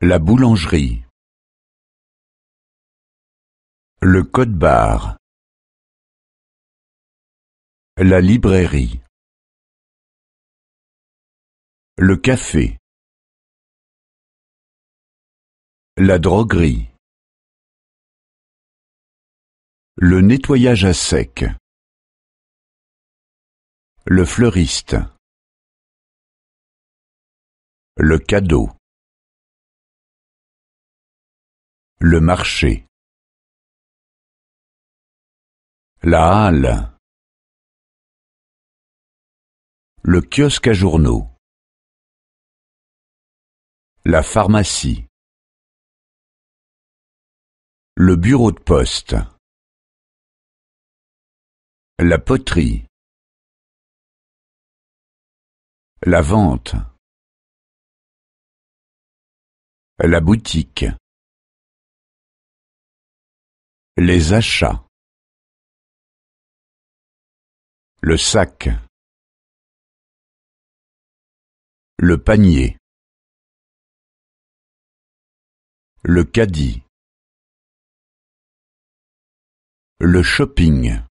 La boulangerie. Le code-barre. La librairie. Le café. La droguerie. Le nettoyage à sec. Le fleuriste. Le cadeau. Le marché. La halle. Le kiosque à journaux. La pharmacie. Le bureau de poste. La poterie. La vente. La boutique. Les achats. Le sac. Le panier. Le caddie. Le shopping.